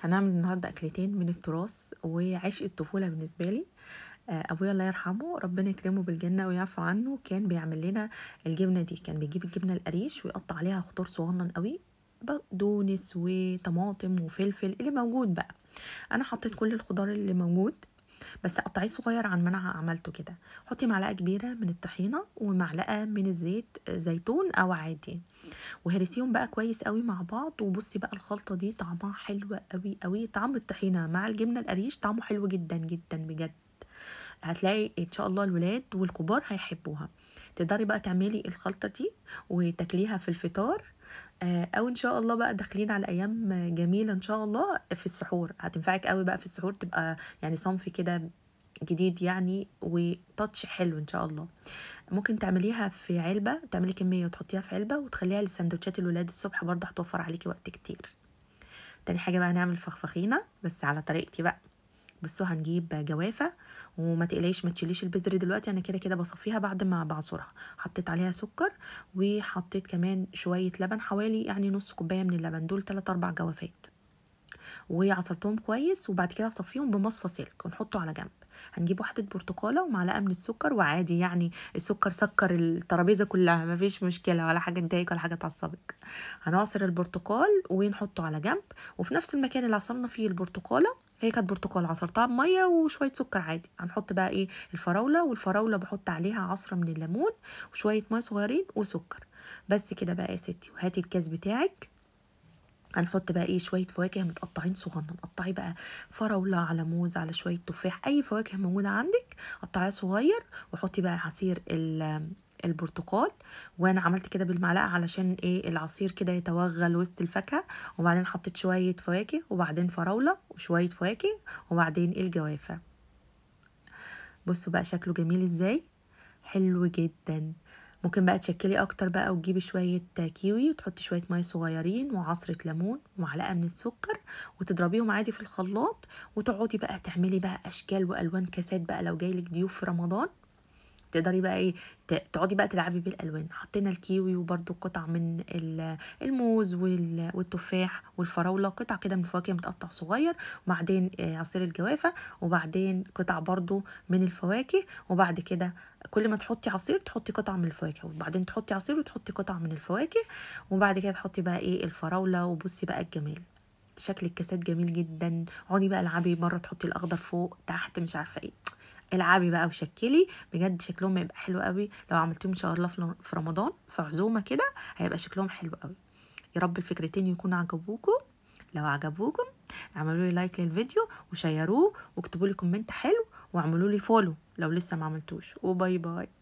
هنعمل النهاردة أكلتين من التراث وعشق الطفولة بالنسبة لي آه، ابويا الله يرحمه ربنا يكرمه بالجنه ويعفو عنه كان بيعمل لنا الجبنه دي كان بيجيب الجبنه القريش ويقطع عليها خضار صغنن قوي بقدونس وطماطم وفلفل اللي موجود بقى انا حطيت كل الخضار اللي موجود بس قطعيه صغير عن ما انا عملته كده حطي معلقه كبيره من الطحينه ومعلقه من الزيت آه، زيتون او عادي وهرسيهم بقى كويس قوي مع بعض وبصي بقى الخلطه دي طعمها حلو قوي قوي طعم الطحينه مع الجبنه القريش طعمه حلو جدا جدا بجد هتلاقي ان شاء الله الولاد والكبار هيحبوها تقدري بقى تعملي الخلطه دي وتاكليها في الفطار آه، او ان شاء الله بقى داخلين على ايام جميله ان شاء الله في السحور هتنفعك قوي بقى في السحور تبقى يعني صنف كده جديد يعني وتاتش حلو ان شاء الله ممكن تعمليها في علبه تعملي كميه وتحطيها في علبه وتخليها لسندوتشات الولاد الصبح برضه هتوفر عليكي وقت كتير تاني حاجه بقى هنعمل فخفخينه بس على طريقتي بقى بصوا هنجيب جوافه وما تقليش ما تشيليش البذر دلوقتي انا كده كده بصفيها بعد ما بعصرها حطيت عليها سكر وحطيت كمان شويه لبن حوالي يعني نص كوبايه من اللبن دول 3 4 جوافات وعصرتهم كويس وبعد كده هصفيهم بمصفى سلك ونحطه على جنب هنجيب واحدة برتقالة ومعلقة من السكر وعادي يعني السكر سكر الترابيزة كلها مفيش مشكلة ولا حاجة تضايقك ولا حاجة تعصبك هنعصر البرتقال ونحطه على جنب وفي نفس المكان اللي عصرنا فيه البرتقالة هي كانت برتقال عصرتها بميه وشويه سكر عادي هنحط بقى ايه الفراوله والفراوله بحط عليها عصره من الليمون وشويه ميه صغيرين وسكر بس كده بقى يا ستي وهاتي الكاس بتاعك هنحط بقى ايه شويه فواكه متقطعين صغنن قطعي بقى فراوله على موز على شويه تفاح اي فواكه موجوده عندك قطعيها صغير وحطي بقى عصير البرتقال وانا عملت كده بالمعلقه علشان ايه العصير كده يتوغل وسط الفاكهه وبعدين حطيت شويه فواكه وبعدين فراوله وشويه فواكه وبعدين الجوافه بصوا بقى شكله جميل ازاي حلو جدا ممكن بقى تشكلي اكتر بقى وتجيبي شويه كيوي وتحطي شويه ميه صغيرين وعصره ليمون ومعلقه من السكر وتضربيهم عادي في الخلاط وتقعدي بقى تعملي بقى اشكال والوان كاسات بقى لو جايلك ضيوف في رمضان تقدري بقى ايه تقعدي بقى تلعبي بالالوان حطينا الكيوي وبرده قطع من الموز والتفاح والفراوله قطع كده من الفواكه متقطع صغير وبعدين آه، عصير الجوافه وبعدين قطع برده من الفواكه وبعد كده كل ما تحطي عصير تحطي قطع من الفواكه وبعدين تحطي عصير وتحطي قطع من الفواكه وبعد كده تحطي بقى ايه الفراوله وبصي بقى الجمال شكل الكاسات جميل جدا اقعدي بقى العبي مره تحطي الاخضر فوق تحت مش عارفه ايه العبي بقى وشكلي بجد شكلهم هيبقى حلو قوي لو عملتيهم ان شاء الله في رمضان في عزومه كده هيبقى شكلهم حلو قوي يا رب الفكرتين يكونوا عجبوكم لو عجبوكم اعملوا لي لايك للفيديو وشيروه واكتبوا لي كومنت حلو واعملوا لي فولو لو لسه ما عملتوش وباي باي